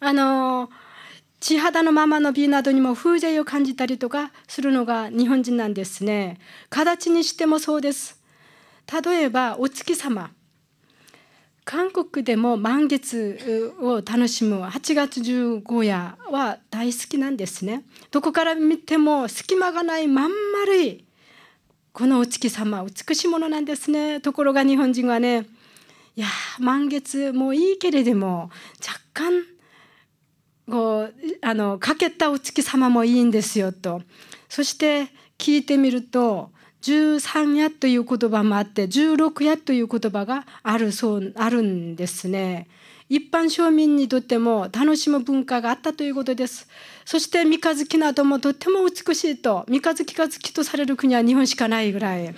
あの地肌のままの美などにも風情を感じたりとかするのが日本人なんですね。形にしてもそうです。例えばお月様。韓国でも満月を楽しむ8月15夜は大好きなんですね。どこから見ても隙間がないまん丸いこのお月様美しいものなんですね。ところが日本人はねいや満月もいいけれども若干こうあのかけたお月様もいいんですよとそして聞いてみると十三夜という言葉もあって十六夜という言葉があるそうあるんですね。一般庶民にとっても楽しむ文化があったということです。そして三日月などもとっても美しいと三日月が月とされる国は日本しかないぐらい。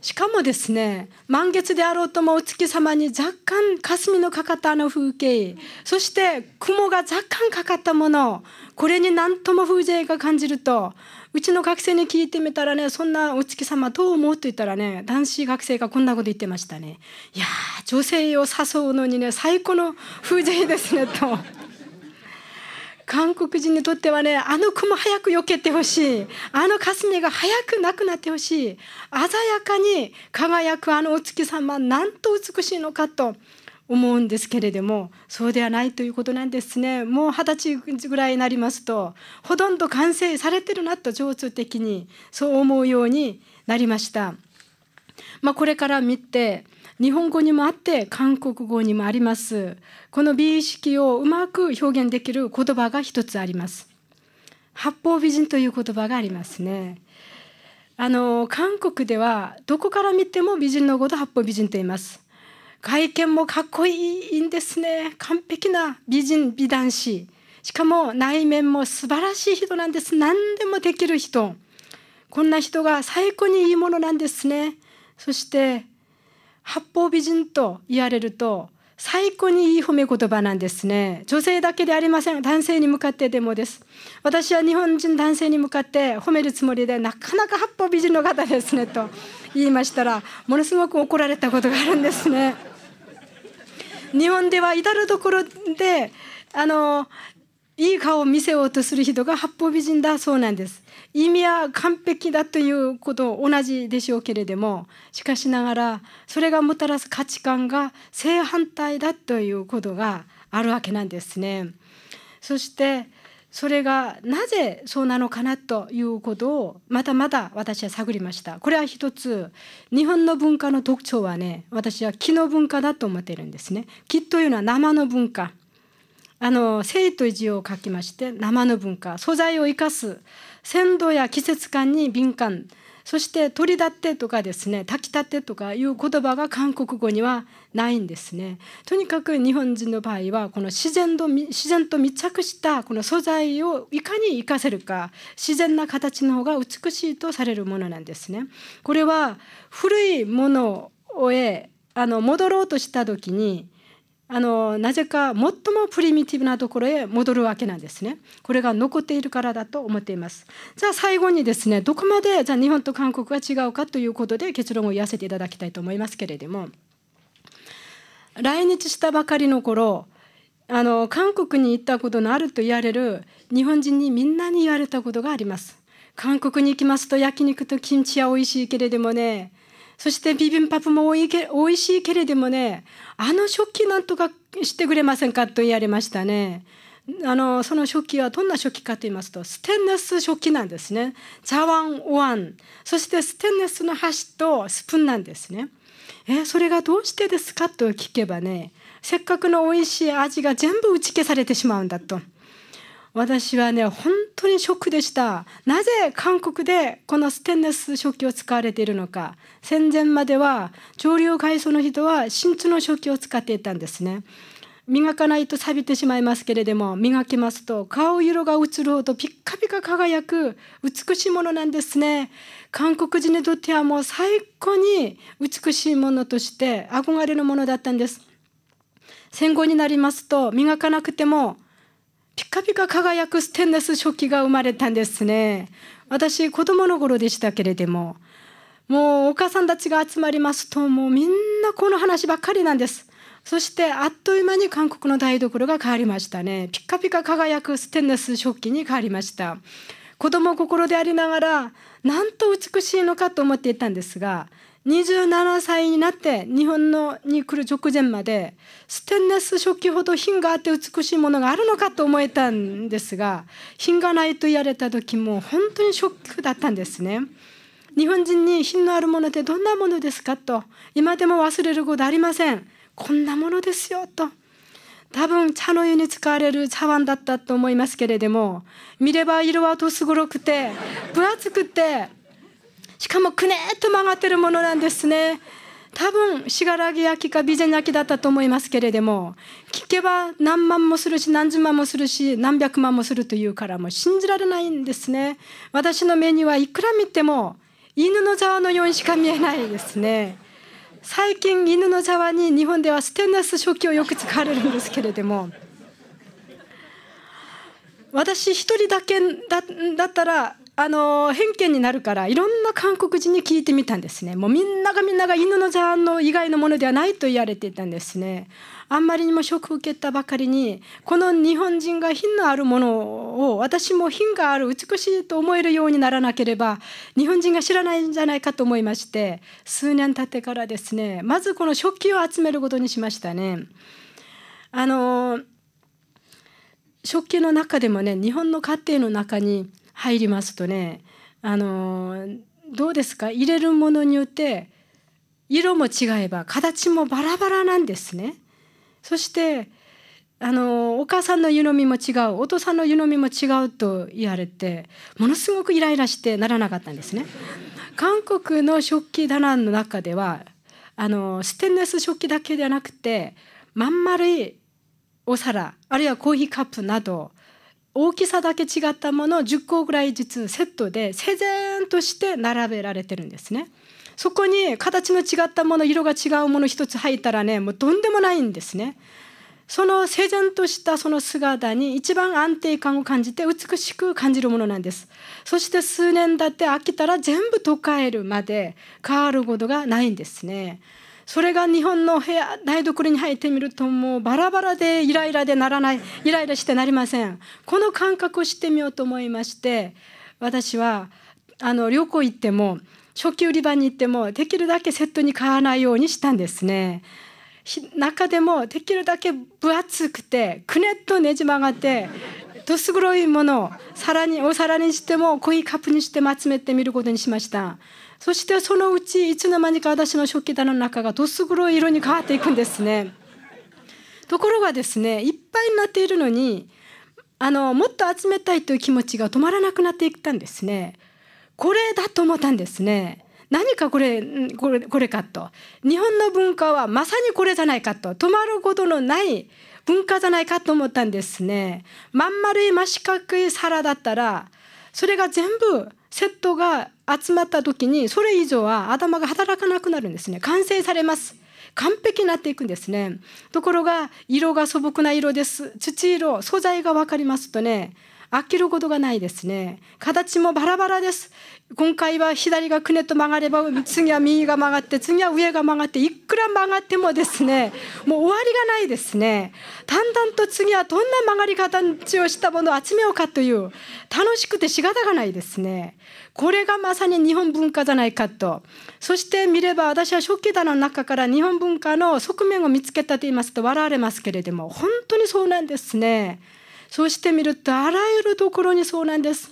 しかもですね満月であろうともお月様に若干霞のかかったあの風景そして雲が若干かかったものこれに何とも風情が感じるとうちの学生に聞いてみたらねそんなお月様どう思うと言ったらね男子学生がこんなこと言ってましたねいや女性を誘うのにね最高の風情ですねと。韓国人にとってはねあの雲早く避けてほしいあの霞が早くなくなってほしい鮮やかに輝くあのお月様なんと美しいのかと思うんですけれどもそうではないということなんですねもう二十歳ぐらいになりますとほとんど完成されてるなと情緒的にそう思うようになりました。まあ、これから見て日本語にもあって韓国語にもありますこの美意識をうまく表現できる言葉が一つあります八方美人という言葉がありますねあの韓国ではどこから見ても美人のこと八方美人と言います外見もかっこいいんですね完璧な美人美男子しかも内面も素晴らしい人なんです何でもできる人こんな人が最高にいいものなんですねそして八方美人と言われると最高にいい褒め言葉なんですね。女性だけでありません。男性に向かってでもです。私は日本人男性に向かって褒めるつもりで、なかなか八方美人の方ですね、と言いましたら、ものすごく怒られたことがあるんですね。日本では至る所で、あの、いい顔を見せようとする人が八方美人だそうなんです意味は完璧だということ同じでしょうけれどもしかしながらそれがもたらす価値観が正反対だということがあるわけなんですねそしてそれがなぜそうなのかなということをまたまた私は探りましたこれは一つ日本の文化の特徴はね私は木の文化だと思っているんですね木というのは生の文化あの生と意地を書きまして生の文化素材を生かす鮮度や季節感に敏感そして取り立てとかですね炊きたてとかいう言葉が韓国語にはないんですねとにかく日本人の場合はこの自然と自然と密着したこの素材をいかに生かせるか自然な形の方が美しいとされるものなんですねこれは古いものへあの戻ろうとした時にあのなぜか最もプリミティブなところへ戻るわけなんですね。これが残っているからだと思っています。じゃあ最後にですねどこまでじゃあ日本と韓国が違うかということで結論を言わせていただきたいと思いますけれども来日したばかりの頃あの韓国に行ったことのあると言われる日本人にみんなに言われたことがあります。韓国に行きますと焼肉とキムチは美味しいけれどもねそしてビビンパプもおいおいしいけれどもねあの食器なんとかしてくれませんかと言われましたね。あのその食器はどんな食器かと言いますとステンレス食器なんですね茶碗お椀そしてステンレスの箸とスプーンなんですねえそれがどうしてですかと聞けばねせっかくの美味しい味が全部打ち消されてしまうんだと私はね本当にショックでしたなぜ韓国でこのステンレス食器を使われているのか戦前までは上流階層の人は真珠の食器を使っていたんですね磨かないと錆びてしまいますけれども磨きますと顔色が映るほどピッカピカ輝く美しいものなんですね韓国人にとってはもう最高に美しいものとして憧れのものだったんです戦後になりますと磨かなくてもピカピカ輝くステンレス食器が生まれたんですね私子供の頃でしたけれどももうお母さんたちが集まりますともうみんなこの話ばっかりなんですそしてあっという間に韓国の台所が変わりましたねピカピカ輝くステンレス食器に変わりました子供心でありながらなんと美しいのかと思っていたんですが27歳になって日本のに来る直前までステンレス食器ほど品があって美しいものがあるのかと思えたんですが品がないと言われた時も本当にショックだったんですね。日本人に品のあるものってどんなものですかと今でも忘れることありませんこんなものですよと多分茶の湯に使われる茶碗だったと思いますけれども見れば色はとす黒ろくて分厚くてしかもくねっと曲がってるものなんですね多分信楽焼きか備前焼きだったと思いますけれども聞けば何万もするし何十万もするし何百万もするというからもう信じられないんですね私の目にはいくら見ても犬の沢のようにしか見えないですね最近犬の沢に日本ではステンレス食器をよく使われるんですけれども私一人だけだったらあの偏見になるからいろんな韓国人に聞いてみたんですねもうみんながみんなが犬の残の以外のものではないと言われていたんですねあんまりにもショック受けたばかりにこの日本人が品のあるものを私も品がある美しいと思えるようにならなければ日本人が知らないんじゃないかと思いまして数年経ってからですねまずこの食器を集めることにしましたねあの食器の中でもね日本の家庭の中に入りますとねあのどうですか入れるものによって色も違えば形もバラバラなんですね。そしてあのお母さんの湯飲みも違うお父さんの湯飲みも違うと言われてものすごくイライラしてならなかったんですね。韓国の食器棚の中ではあのステンレス食器だけではなくてまん丸いお皿あるいはコーヒーカップなど大きさだけ違ったもの10個ぐらいずつセットで整然として並べられてるんですね。そこに形の違ったもの色が違うもの一つ入ったらねもうとんでもないんですね。その整然としたその姿に一番安定感を感じて美しく感じるものなんです。そして数年経って飽きたら全部溶かえるまで変わることがないんですね。それが日本の部屋台所に入ってみるともうバラバラでイライラでならないイライラしてなりませんこの感覚を知ってみようと思いまして私はあの旅行行っても初期売り場に行ってもできるだけセットに買わないようにしたんですね。中でもできるだけ分厚くてくねっとねじ曲がってどす黒いものらにお皿にしても濃いカップにしても集めてみることにしましたそしてそのうちいつの間にか私の食器棚の中がどす黒い色に変わっていくんですねところがですねいっぱいになっているのにあのもっと集めたいという気持ちが止まらなくなっていったんですねこれだと思ったんですね何かこれこれこれかと日本の文化はまさにこれじゃないかと止まることのない文化じゃないかと思ったんですね。まん丸い真四角い皿だったらそれが全部セットが集まった時にそれ以上は頭が働かなくなるんですね完成されます完璧になっていくんですねところが色が素朴な色です土色素材が分かりますとね飽きることがないですね。形もバラバラです。今回は左がくねと曲がれば、次は右が曲がって、次は上が曲がって、いくら曲がってもですね、もう終わりがないですね。だんだんと次はどんな曲がり形をしたものを集めようかという、楽しくて仕方がないですね。これがまさに日本文化じゃないかと。そして見れば、私は食器棚の中から日本文化の側面を見つけたと言いますと笑われますけれども、本当にそうなんですね。そうしてみるとあらゆるところにそうなんです。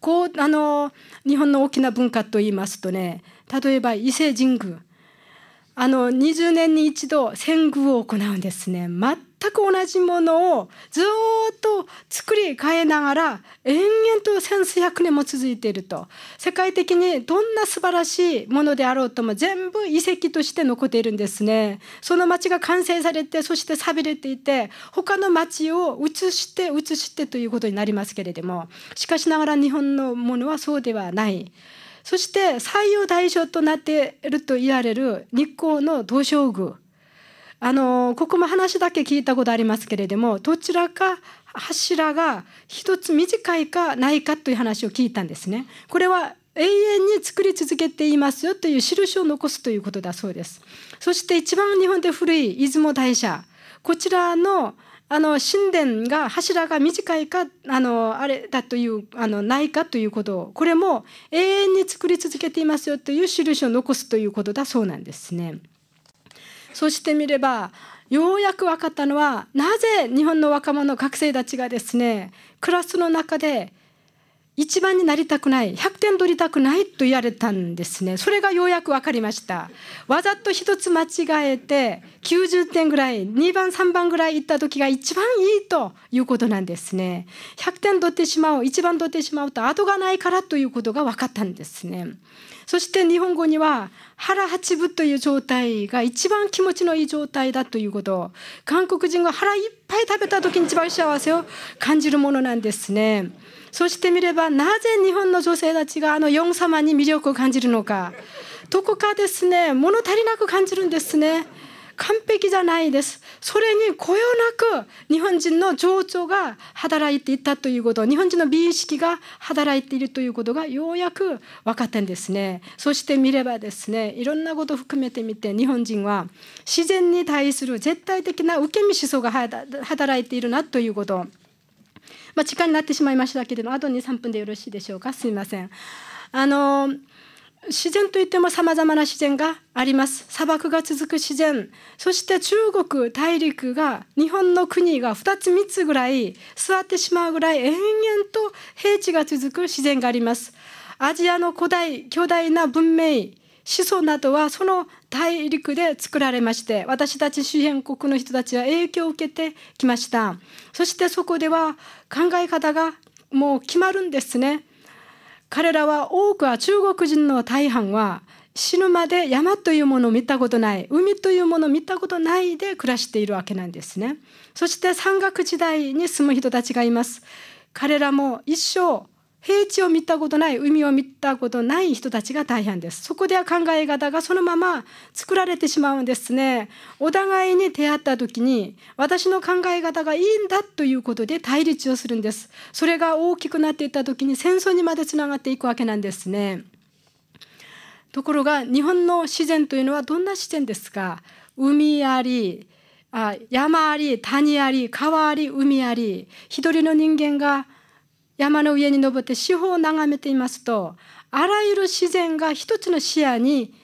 こうあの日本の大きな文化といいますとね例えば伊勢神宮あの20年に一度遷宮を行うんですねく同じものをずっと作り変えながら延々と1数百年も続いていると世界的にどんな素晴らしいものであろうとも全部遺跡として残っているんですねその町が完成されてそして寂れていて他の町を移して移してということになりますけれどもしかしながら日本のものはそうではない。そして採用対象となっていると言われる日光の道照宮あのここも話だけ聞いたことありますけれどもどちらか柱が一つ短いかないかという話を聞いたんですね。これは永遠に作り続けていますよという印を残すということだそうです。そして一番日本で古い出雲大社こちらのあの神殿が柱が短いかあのあれだというあのないかということをこれも永遠に作り続けていますよという印を残すということだそうなんですね。そうしてみればようやく分かったのはなぜ日本の若者学生たちがですねクラスの中で一番になりたくない100点取りたくないと言われたんですねそれがようやく分かりましたわざと一つ間違えて90点ぐらい2番3番ぐらい行った時が一番いいということなんですね100点取ってしまう一番取ってしまうと後がないからということが分かったんですねそして日本語には腹八分という状態が一番気持ちのいい状態だということ韓国人が腹いっぱい食べた時に一番幸せを感じるものなんですねそして見ればなぜ日本の女性たちがあの四様に魅力を感じるのかどこかですね物足りなく感じるんですね完璧じゃないですそれにこよなく日本人の情緒が働いていたということ日本人の美意識が働いているということがようやく分かったんですねそして見ればですねいろんなことを含めてみて日本人は自然に対する絶対的な受け身思想が働いているなということまあ、時間になってしまいましたけれどもあと23分でよろしいでしょうかすみません。あの自然といってもさまざまな自然があります砂漠が続く自然そして中国大陸が日本の国が2つ3つぐらい座ってしまうぐらい延々と平地が続く自然がありますアジアの古代巨大な文明思想などはその大陸で作られまして私たち周辺国の人たちは影響を受けてきましたそしてそこでは考え方がもう決まるんですね彼らは多くは中国人の大半は死ぬまで山というものを見たことない海というものを見たことないで暮らしているわけなんですねそして山岳時代に住む人たちがいます彼らも一生平地を見たことない海を見たことない人たちが大変ですそこでは考え方がそのまま作られてしまうんですねお互いに出会った時に私の考え方がいいんだということで対立をするんですそれが大きくなっていった時に戦争にまでつながっていくわけなんですねところが日本の自然というのはどんな自然ですか海ありあ山あり谷あり川あり海あり一人の人間が山の上に登って四方を眺めていますとあらゆる自然が一つの視野に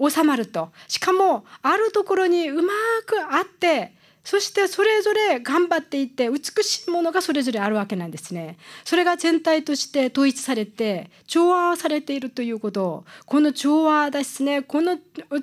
収まるとしかもあるところにうまくあってそしてそれぞれ頑張っていて美しいものがそれぞれあるわけなんですね。それが全体として統一されて調和されているということこの調和ですねこの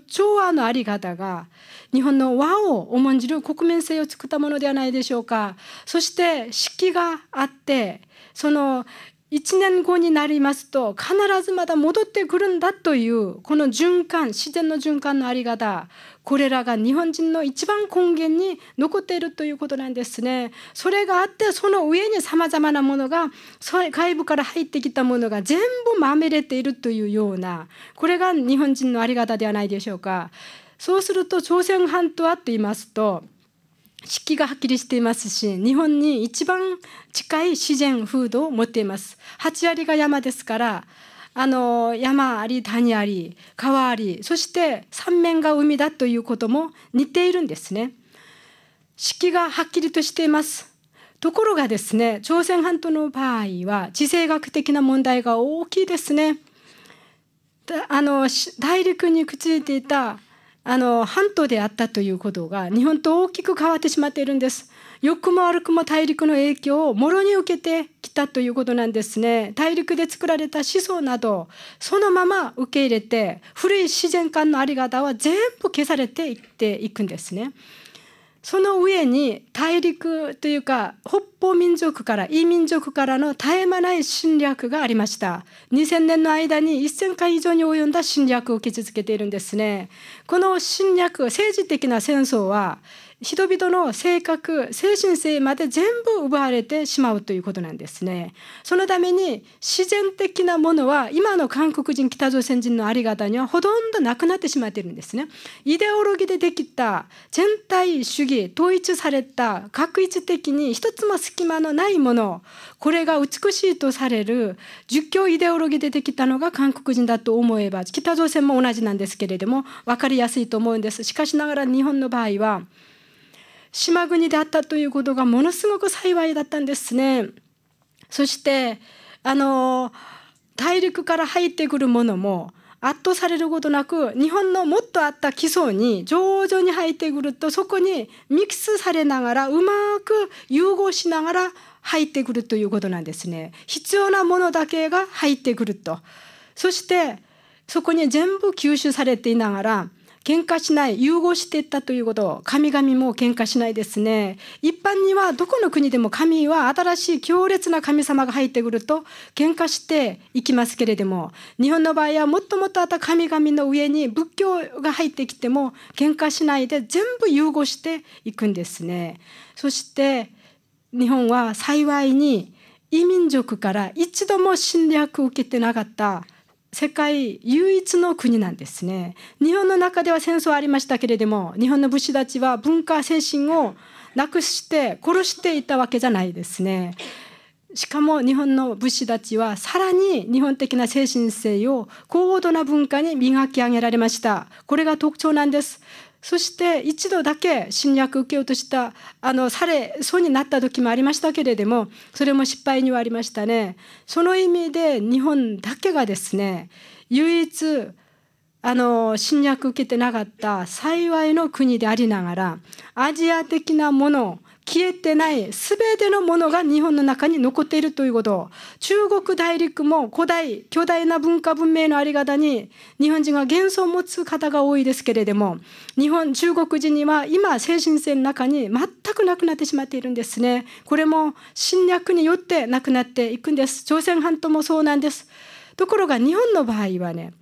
調和のあり方が日本の和を重んじる国民性を作ったものではないでしょうか。そして式があってその1年後になりますと必ずまた戻ってくるんだというこの循環自然の循環のあり方これらが日本人の一番根源に残っているということなんですねそれがあってその上にさまざまなものが外部から入ってきたものが全部まみれているというようなこれが日本人のあり方ではないでしょうかそうすると朝鮮半島はと言いますと湿気がはっきりしていますし日本に一番近い自然風土を持っています8割が山ですからあの山あり谷あり川ありそして三面が海だということも似ているんですね湿気がはっきりとしていますところがですね朝鮮半島の場合は地政学的な問題が大きいですねあの大陸にくっついていたあの半島であったということが日本と大きく変わってしまっているんです。良くも悪くも大陸の影響をもろに受けてきたということなんですね。大陸で作られた思想などそのまま受け入れて古い自然観のあり方は全部消されていっていくんですね。その上に大陸というか北方民族から異民族からの絶え間ない侵略がありました2000年の間に1000回以上に及んだ侵略を受け続けているんですねこの侵略政治的な戦争は人々の性格精神性まで全部奪われてしまうということなんですねそのために自然的なものは今の韓国人北朝鮮人のあり方にはほとんどなくなってしまっているんですねイデオロギーでできた全体主義統一された確一的に一つも隙間のないものこれが美しいとされる儒教イデオロギーでできたのが韓国人だと思えば北朝鮮も同じなんですけれども分かりやすいと思うんですしかしながら日本の場合は島国であったということがものすごく幸いだったんですね。そしてあの大陸から入ってくるものも圧倒されることなく日本のもっとあった基礎に徐々に入ってくるとそこにミキスされながらうまく融合しながら入ってくるということなんですね。必要なものだけが入ってくると。そしてそこに全部吸収されていながら喧嘩しない融合していったということ神々も喧嘩しないですね一般にはどこの国でも神は新しい強烈な神様が入ってくると喧嘩していきますけれども日本の場合はもっともっとあった神々の上に仏教が入ってきても喧嘩しないで全部融合していくんですねそして日本は幸いに異民族から一度も侵略を受けてなかった世界唯一の国なんですね日本の中では戦争ありましたけれども日本の武士たちは文化精神をなくして殺していたわけじゃないですねしかも日本の武士たちはさらに日本的な精神性を高度な文化に磨き上げられましたこれが特徴なんですそして一度だけ侵略受けようとしたあのされそうになった時もありましたけれどもそれも失敗にはありましたねその意味で日本だけがですね唯一あの侵略を受けてなかった幸いの国でありながらアジア的なもの消えてない全てのものが日本の中に残っているということ中国大陸も古代巨大な文化文明のあり方に日本人が幻想を持つ方が多いですけれども日本中国人には今精神性の中に全くなくなってしまっているんですねこれも侵略によってなくなっていくんです朝鮮半島もそうなんですところが日本の場合はね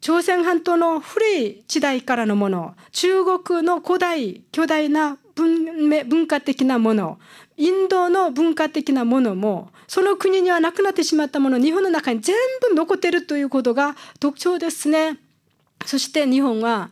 朝鮮半島の古い時代からのもの中国の古代巨大な文化的なものインドの文化的なものもその国にはなくなってしまったもの日本の中に全部残っているということが特徴ですね。そして日本は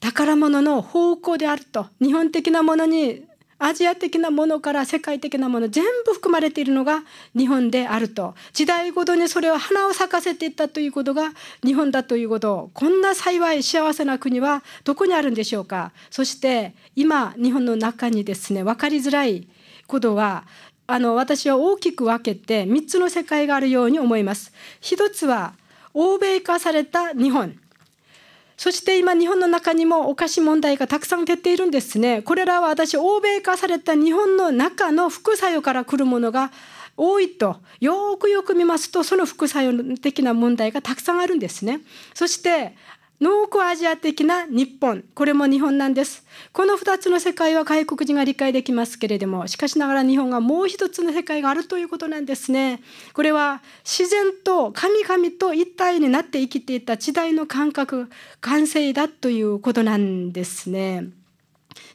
宝物の宝庫であると日本的なものにアジア的なものから世界的なもの全部含まれているのが日本であると時代ごとにそれを花を咲かせていったということが日本だということこんな幸い幸せな国はどこにあるんでしょうかそして今日本の中にですね分かりづらいことはあの私は大きく分けて3つの世界があるように思います。一つは欧米化された日本そして今日本の中にもお菓子問題がたくさん出ているんですね。これらは私欧米化された日本の中の副作用から来るものが多いとよくよく見ますとその副作用的な問題がたくさんあるんですね。そしてノーアジア的な日本、これも日本なんです。この二つの世界は外国人が理解できますけれども、しかしながら日本がもう一つの世界があるということなんですね。これは自然と神々と一体になって生きていた時代の感覚、完成だということなんですね。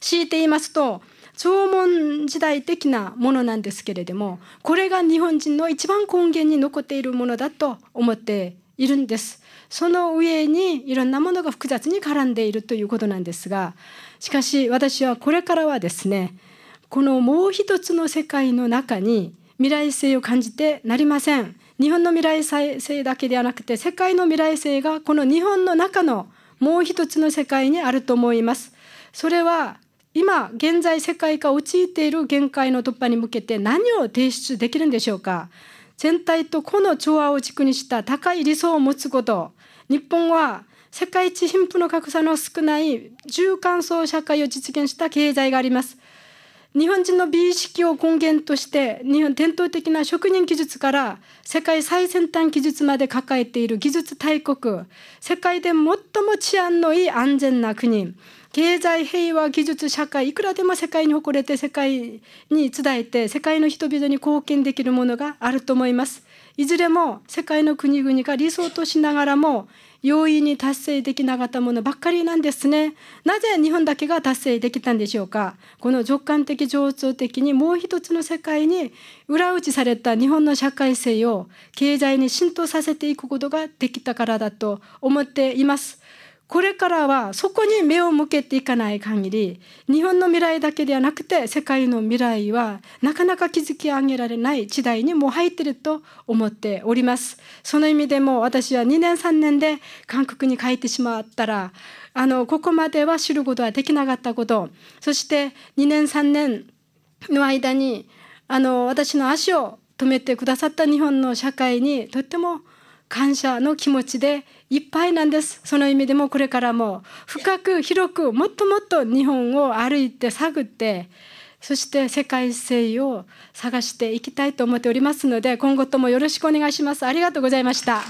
強いて言いますと、縄文時代的なものなんですけれども、これが日本人の一番根源に残っているものだと思っているんですその上にいろんなものが複雑に絡んでいるということなんですがしかし私はこれからはですねこのもう一つの世界の中に未来性を感じてなりません日本の未来性だけではなくて世界の未来性がこの日本の中のもう一つの世界にあると思いますそれは今現在世界が陥っている限界の突破に向けて何を提出できるんでしょうか全体と個の調和を軸にした高い理想を持つこと日本は世界一貧富の格差の少ない中間層社会を実現した経済があります日本人の美意識を根源として日本伝統的な職人技術から世界最先端技術まで抱えている技術大国世界で最も治安のいい安全な国経済平和技術社会いくらでも世界に誇れて世界に伝えて世界の人々に貢献できるものがあると思いますいずれも世界の国々が理想としながらも容易に達成できなかったものばっかりなんですねなぜ日本だけが達成できたんでしょうかこの直感的情緒的にもう一つの世界に裏打ちされた日本の社会性を経済に浸透させていくことができたからだと思っていますこれからはそこに目を向けていかない限り日本の未来だけではなくて世界の未来はなかなか築き上げられない時代にもう入ってると思っておりますその意味でも私は2年3年で韓国に帰ってしまったらあのここまでは知ることはできなかったことそして2年3年の間にあの私の足を止めてくださった日本の社会にとっても感謝の気持ちでいっぱいなんですその意味でもこれからも深く広くもっともっと日本を歩いて探ってそして世界性を探していきたいと思っておりますので今後ともよろしくお願いしますありがとうございました。